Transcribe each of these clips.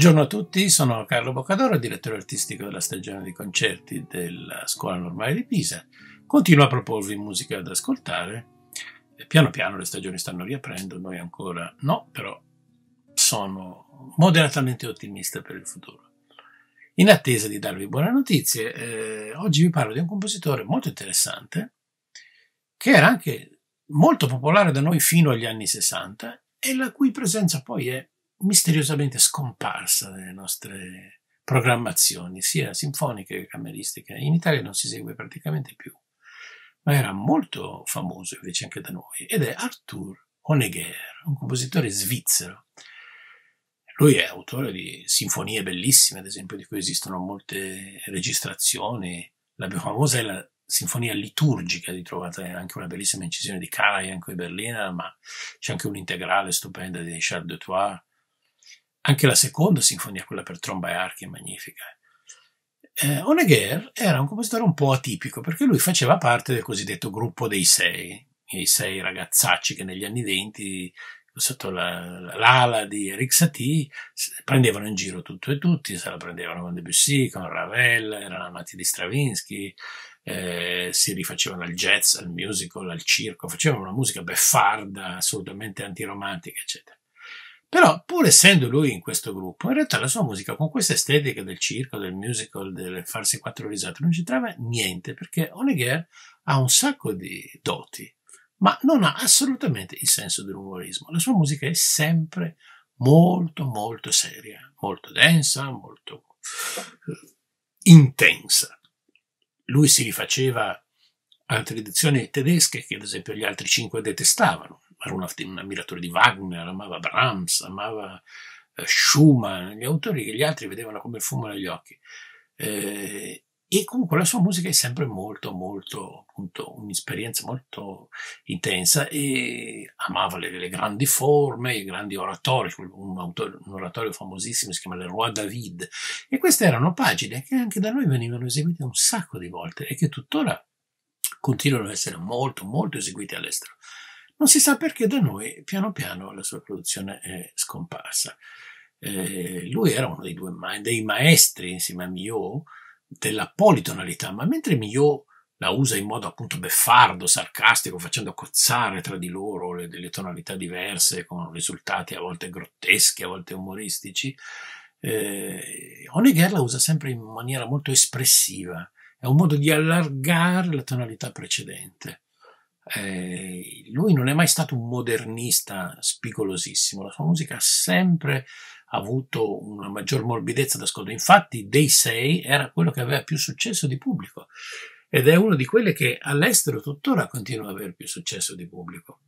Buongiorno a tutti, sono Carlo Boccadoro, direttore artistico della stagione di concerti della Scuola Normale di Pisa. Continuo a proporvi musica da ascoltare. Eh, piano piano le stagioni stanno riaprendo, noi ancora no, però sono moderatamente ottimista per il futuro. In attesa di darvi buone notizie, eh, oggi vi parlo di un compositore molto interessante che era anche molto popolare da noi fino agli anni 60 e la cui presenza poi è misteriosamente scomparsa nelle nostre programmazioni, sia sinfoniche che cameristiche. In Italia non si segue praticamente più, ma era molto famoso invece anche da noi, ed è Arthur Honegger, un compositore svizzero. Lui è autore di sinfonie bellissime, ad esempio, di cui esistono molte registrazioni. La più famosa è la sinfonia liturgica, di trovate anche una bellissima incisione di Karajan con i Berliner, ma c'è anche un'integrale stupenda di Charles de Troyes anche la seconda sinfonia, quella per tromba e archi, è magnifica. Eh, Honegger era un compositore un po' atipico perché lui faceva parte del cosiddetto gruppo dei sei, i sei ragazzacci che negli anni venti sotto la, l'ala di Eric Satie prendevano in giro tutto e tutti, se la prendevano con Debussy, con Ravel, erano amati di Stravinsky, eh, si rifacevano al jazz, al musical, al circo, facevano una musica beffarda, assolutamente antiromantica, eccetera. Però, pur essendo lui in questo gruppo, in realtà la sua musica con questa estetica del circo, del musical, del farsi quattro risate, non ci trova niente, perché Honegger ha un sacco di doti, ma non ha assolutamente il senso dell'umorismo. La sua musica è sempre molto, molto seria, molto densa, molto eh, intensa. Lui si rifaceva a tradizioni tedesche che, ad esempio, gli altri cinque detestavano era un ammiratore di Wagner, amava Brahms, amava eh, Schumann, gli autori che gli altri vedevano come il fumo negli occhi. Eh, e comunque la sua musica è sempre molto, molto, appunto, un'esperienza molto intensa e amava le, le grandi forme, i grandi oratori, un, autore, un, oratorio famosissimo si chiama Le Roi David e queste erano pagine che anche da noi venivano eseguite un sacco di volte e che tuttora continuano ad essere molto, molto eseguite all'estero. Non si sa perché da noi piano piano la sua produzione è scomparsa. Eh, lui era uno dei, due ma- dei maestri insieme a Mio della politonalità, ma mentre Mio la usa in modo appunto beffardo, sarcastico, facendo cozzare tra di loro le, delle tonalità diverse, con risultati a volte grotteschi, a volte umoristici, eh, Honegger la usa sempre in maniera molto espressiva, è un modo di allargare la tonalità precedente. Eh, lui non è mai stato un modernista spigolosissimo, la sua musica ha sempre avuto una maggior morbidezza d'ascolto. Infatti, dei sei era quello che aveva più successo di pubblico ed è uno di quelli che all'estero tuttora continua ad avere più successo di pubblico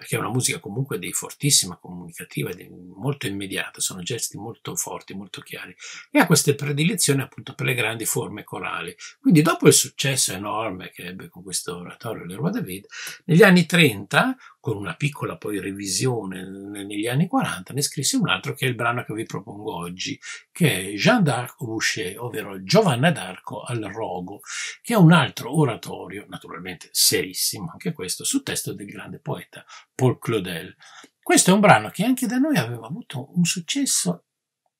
perché è una musica comunque di fortissima comunicativa, di, molto immediata, sono gesti molto forti, molto chiari, e ha queste predilezioni appunto per le grandi forme corali. Quindi dopo il successo enorme che ebbe con questo oratorio Leroy David, negli anni 30, con una piccola poi revisione negli anni 40, ne scrisse un altro che è il brano che vi propongo oggi, che è Jean d'Arc Boucher, ovvero Giovanna d'Arco al Rogo, che è un altro oratorio, naturalmente serissimo anche questo, su testo del grande poeta Paul Claudel. Questo è un brano che anche da noi aveva avuto un successo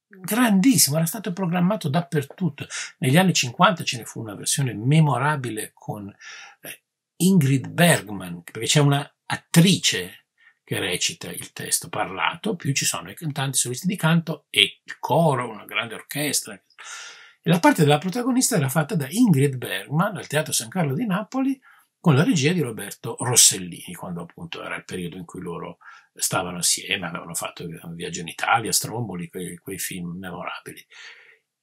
grandissimo, era stato programmato dappertutto. Negli anni 50 ce ne fu una versione memorabile con eh, Ingrid Bergman, perché c'è un'attrice che recita il testo parlato, più ci sono i cantanti solisti di canto e il coro, una grande orchestra. E la parte della protagonista era fatta da Ingrid Bergman al Teatro San Carlo di Napoli con la regia di Roberto Rossellini, quando appunto era il periodo in cui loro stavano assieme, avevano fatto un viaggio in Italia, Stromboli, quei, quei film memorabili.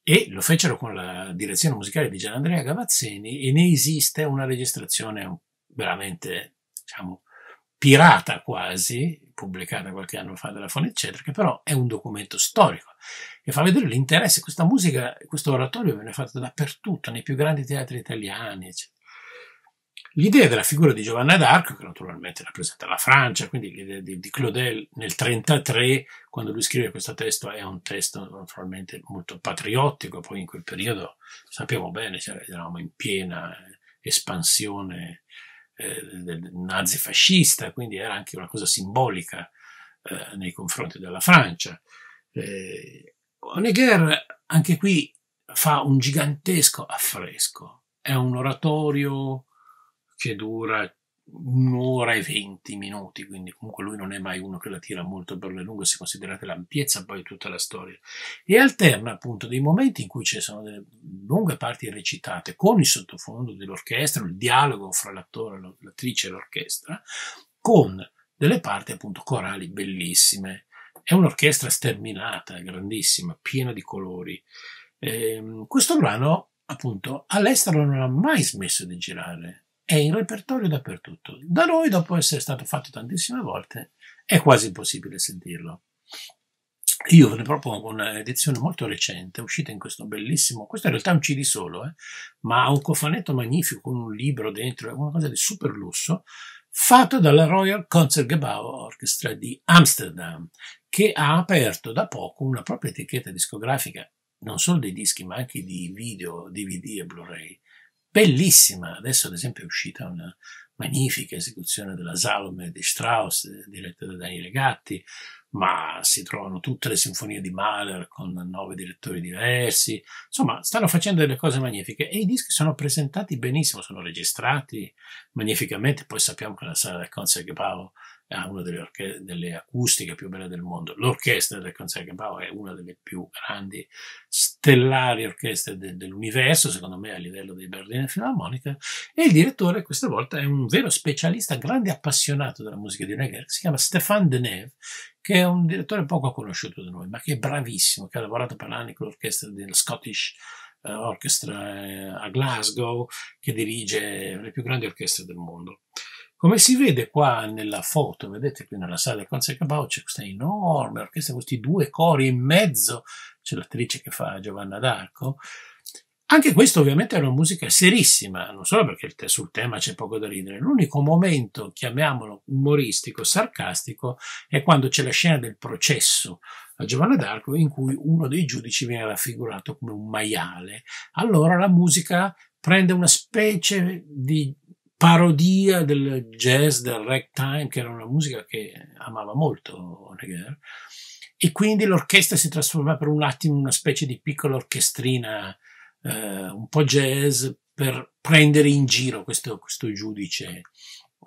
E lo fecero con la direzione musicale di Gianandrea Gavazzini e ne esiste una registrazione veramente, diciamo, pirata quasi, pubblicata qualche anno fa dalla Fone, eccetera, che però è un documento storico e fa vedere l'interesse. Questa musica, questo oratorio viene fatto dappertutto, nei più grandi teatri italiani, eccetera. L'idea della figura di Giovanna d'Arco, che naturalmente rappresenta la Francia, quindi l'idea di, di Claudel nel 1933, quando lui scrive questo testo, è un testo naturalmente molto patriottico, poi in quel periodo sappiamo bene, eravamo in piena eh, espansione eh, del nazifascista, quindi era anche una cosa simbolica eh, nei confronti della Francia. Eh, Honegger anche qui fa un gigantesco affresco, è un oratorio che dura un'ora e venti minuti, quindi comunque lui non è mai uno che la tira molto per le lunghe se considerate l'ampiezza poi tutta la storia, e alterna appunto dei momenti in cui ci sono delle lunghe parti recitate con il sottofondo dell'orchestra, il dialogo fra l'attore, l'attrice e l'orchestra, con delle parti appunto corali bellissime. È un'orchestra sterminata, grandissima, piena di colori. Eh, questo brano appunto all'estero non ha mai smesso di girare è in repertorio dappertutto. Da noi, dopo essere stato fatto tantissime volte, è quasi impossibile sentirlo. Io ve ne propongo un'edizione molto recente, uscita in questo bellissimo, questo in realtà è un CD solo, eh, ma ha un cofanetto magnifico con un libro dentro, è una cosa di super lusso, fatto dalla Royal Concertgebouw Orchestra di Amsterdam, che ha aperto da poco una propria etichetta discografica, non solo dei dischi, ma anche di video, DVD e Blu-ray, bellissima. Adesso, ad esempio, è uscita una magnifica esecuzione della Salome di Strauss, diretta da Daniele Gatti, ma si trovano tutte le sinfonie di Mahler con nove direttori diversi. Insomma, stanno facendo delle cose magnifiche e i dischi sono presentati benissimo, sono registrati magnificamente. Poi sappiamo che la sala del Concertgebouw ha una delle, orche- delle, acustiche più belle del mondo. L'orchestra del Concertgebouw è una delle più grandi, stellari orchestre de- dell'universo, secondo me, a livello dei Berlina Filarmonica. E il direttore, questa volta, è un vero specialista, grande appassionato della musica di Neger, si chiama Stéphane Deneuve, che è un direttore poco conosciuto da noi, ma che è bravissimo, che ha lavorato per anni con l'orchestra del Scottish eh, Orchestra eh, a Glasgow, che dirige le più grandi orchestre del mondo. Come si vede qua nella foto, vedete qui nella sala di Concecabau c'è questa enorme orchestra, questi due cori in mezzo, c'è l'attrice che fa Giovanna d'Arco. Anche questo ovviamente è una musica serissima, non solo perché sul tema c'è poco da ridere, l'unico momento, chiamiamolo umoristico, sarcastico, è quando c'è la scena del processo a Giovanna d'Arco in cui uno dei giudici viene raffigurato come un maiale. Allora la musica prende una specie di parodia del jazz, del ragtime, che era una musica che amava molto Honegger, e quindi l'orchestra si trasforma per un attimo in una specie di piccola orchestrina eh, un po' jazz per prendere in giro questo, questo giudice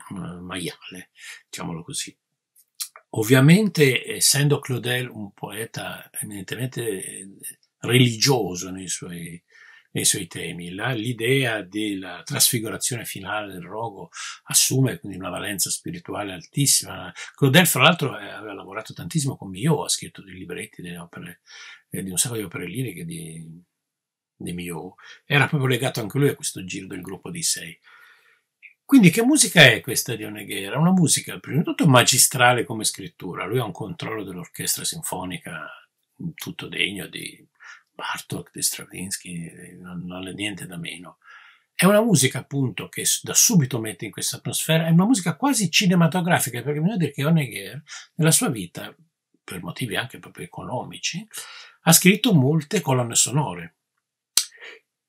uh, maiale, diciamolo così. Ovviamente, essendo Claudel un poeta eminentemente religioso nei suoi nei suoi temi. La, l'idea della trasfigurazione finale del rogo assume quindi una valenza spirituale altissima. Claudel, fra l'altro, eh, aveva lavorato tantissimo con Mio, ha scritto dei libretti delle opere, eh, di un sacco di opere liriche di, di Mio. Era proprio legato anche lui a questo giro del gruppo di sei. Quindi che musica è questa di Oneghiera? Una musica prima di tutto magistrale come scrittura, lui ha un controllo dell'orchestra sinfonica tutto degno di Bartok, di Stravinsky, non, non è niente da meno. È una musica appunto che da subito mette in questa atmosfera, è una musica quasi cinematografica, perché bisogna dire che Honegger nella sua vita, per motivi anche proprio economici, ha scritto molte colonne sonore,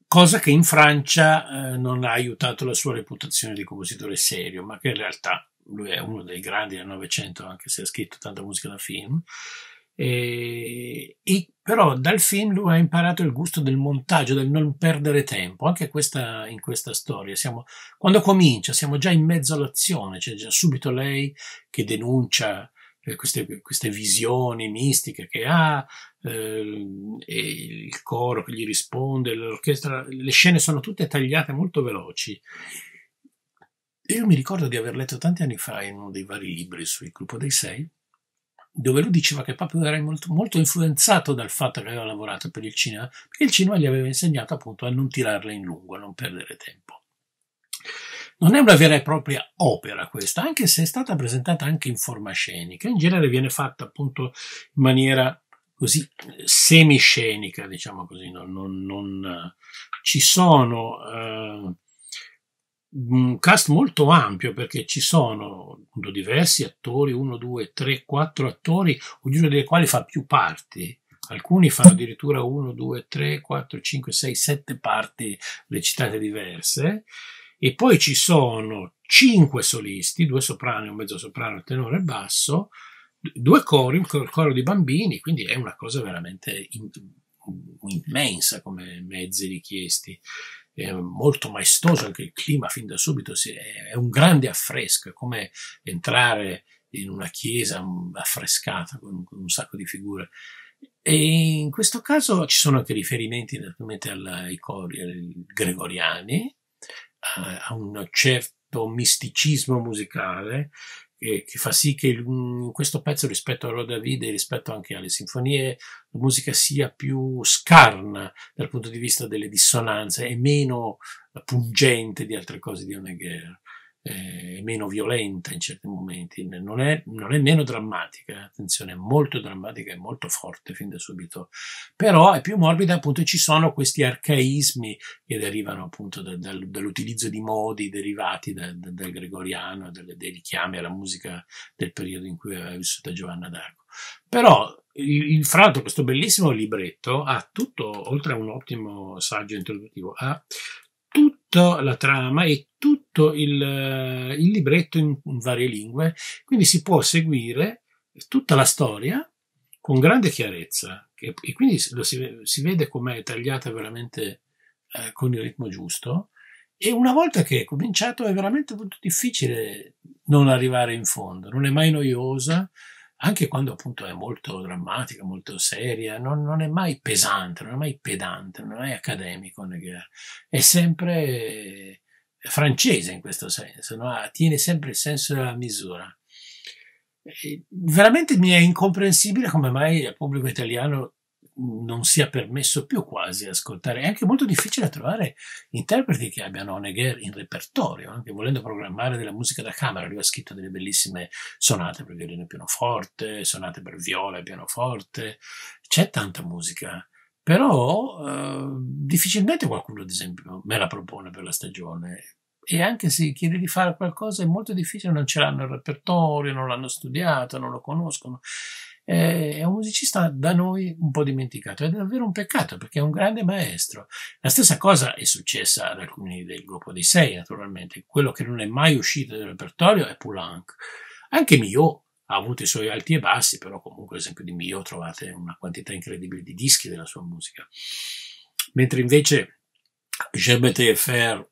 cosa che in Francia eh, non ha aiutato la sua reputazione di compositore serio, ma che in realtà lui è uno dei grandi del Novecento, anche se ha scritto tanta musica da film, e, e, però dal film lui ha imparato il gusto del montaggio, del non perdere tempo, anche questa, in questa storia. Siamo, quando comincia siamo già in mezzo all'azione, c'è già subito lei che denuncia eh, queste, queste visioni mistiche che ha, eh, il coro che gli risponde, l'orchestra, le scene sono tutte tagliate molto veloci. Io mi ricordo di aver letto tanti anni fa in uno dei vari libri sul gruppo dei sei dove lui diceva che proprio era molto, molto, influenzato dal fatto che aveva lavorato per il cinema, perché il cinema gli aveva insegnato appunto a non tirarla in lungo, a non perdere tempo. Non è una vera e propria opera questa, anche se è stata presentata anche in forma scenica, in genere viene fatta appunto in maniera così eh, semiscenica, diciamo così, no? non, non, eh, ci sono... Eh, un cast molto ampio perché ci sono diversi attori, uno, due, tre, quattro attori, ognuno dei quali fa più parti. Alcuni fanno addirittura uno, due, tre, quattro, cinque, sei, sette parti recitate diverse. E poi ci sono cinque solisti, due soprani, un mezzo soprano, il tenore e basso, due cori, un coro di bambini, quindi è una cosa veramente immensa come mezzi richiesti eh, molto maestoso, anche il clima fin da subito si, è, è un grande affresco, è come entrare in una chiesa mm, affrescata con, con un sacco di figure. E in questo caso ci sono anche riferimenti naturalmente ai cori gregoriani, a, a un certo misticismo musicale che, che fa sì che in mm, questo pezzo rispetto a Rodavide e rispetto anche alle sinfonie, la musica sia più scarna dal punto di vista delle dissonanze e meno pungente di altre cose di Oneguer eh, meno violenta in certi momenti, non è, non è meno drammatica, eh, attenzione, è molto drammatica e molto forte fin da subito, però è più morbida appunto e ci sono questi arcaismi che derivano appunto da, da, dall'utilizzo di modi derivati da, dal gregoriano, delle, dei richiami alla musica del periodo in cui aveva vissuto Giovanna d'Arco. Però il, fra l'altro questo bellissimo libretto ha tutto, oltre a un ottimo saggio introduttivo, ha tutta la trama e tutto il, eh, il libretto in, in varie lingue, quindi si può seguire tutta la storia con grande chiarezza e, e quindi si, si, vede com'è tagliata veramente eh, con il ritmo giusto e una volta che è cominciato è veramente molto difficile non arrivare in fondo, non è mai noiosa, anche quando appunto è molto drammatica, molto seria, non, non è mai pesante, non è mai pedante, non è mai accademico è sempre francese in questo senso, no? tiene sempre il senso della misura. E veramente mi è incomprensibile come mai al pubblico italiano non sia permesso più quasi ascoltare. È anche molto difficile trovare interpreti che abbiano Honegger in repertorio, anche volendo programmare della musica da camera. Lui ha scritto delle bellissime sonate per violino e pianoforte, sonate per viola e pianoforte. C'è tanta musica però eh, difficilmente qualcuno, ad esempio, me la propone per la stagione. E anche se chiede di fare qualcosa è molto difficile, non ce l'hanno il repertorio, non l'hanno studiato, non lo conoscono. Eh, è un musicista da noi un po' dimenticato ed è davvero un peccato perché è un grande maestro. La stessa cosa è successa ad alcuni del gruppo dei sei, naturalmente. Quello che non è mai uscito dal repertorio è Poulenc. Anche Mio ha avuto i suoi alti e bassi, però comunque ad esempio di Mio trovate una quantità incredibile di dischi della sua musica. Mentre invece Gerbet Fer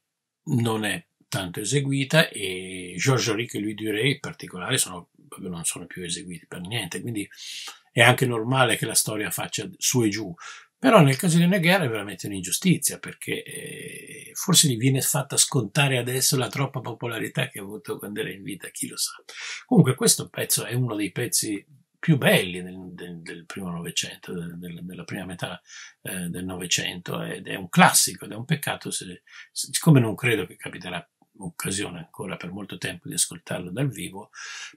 non è tanto eseguita e Georges Ric e Louis Duret in particolare sono, non sono più eseguiti per niente, quindi è anche normale che la storia faccia su e giù, però nel caso di una guerra è veramente un'ingiustizia perché eh, forse gli viene fatta scontare adesso la troppa popolarità che ha avuto quando era in vita, chi lo sa. Comunque questo pezzo è uno dei pezzi più belli del, del, del primo Novecento, del, della prima metà eh, del Novecento ed è un classico ed è un peccato se, siccome non credo che capiterà occasione ancora per molto tempo di ascoltarlo dal vivo,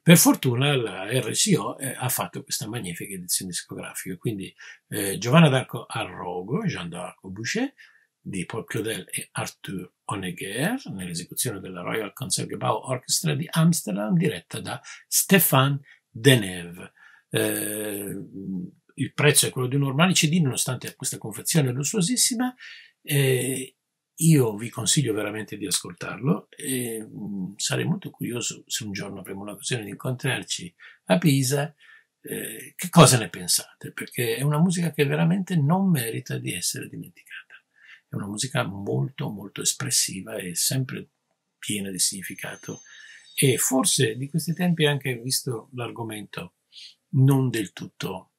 per fortuna la RCO eh, ha fatto questa magnifica edizione discografica. Quindi eh, Giovanna d'Arco a Rogo, Jean d'Arco Boucher, di Paul Claudel e Arthur Honegger, nell'esecuzione della Royal Concertgebouw Orchestra di Amsterdam, diretta da Stéphane Deneuve. Eh, il prezzo è quello di un normale CD, nonostante questa confezione lussuosissima, eh, io vi consiglio veramente di ascoltarlo e mm, sarei molto curioso se un giorno avremo l'occasione di incontrarci a Pisa. Eh, che cosa ne pensate? Perché è una musica che veramente non merita di essere dimenticata. È una musica molto, molto espressiva e sempre piena di significato. E forse di questi tempi, anche visto l'argomento, non del tutto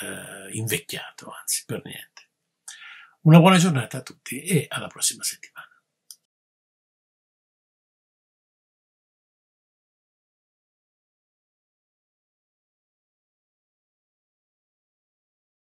eh, invecchiato, anzi per niente. Una buona giornata a tutti e alla prossima settimana.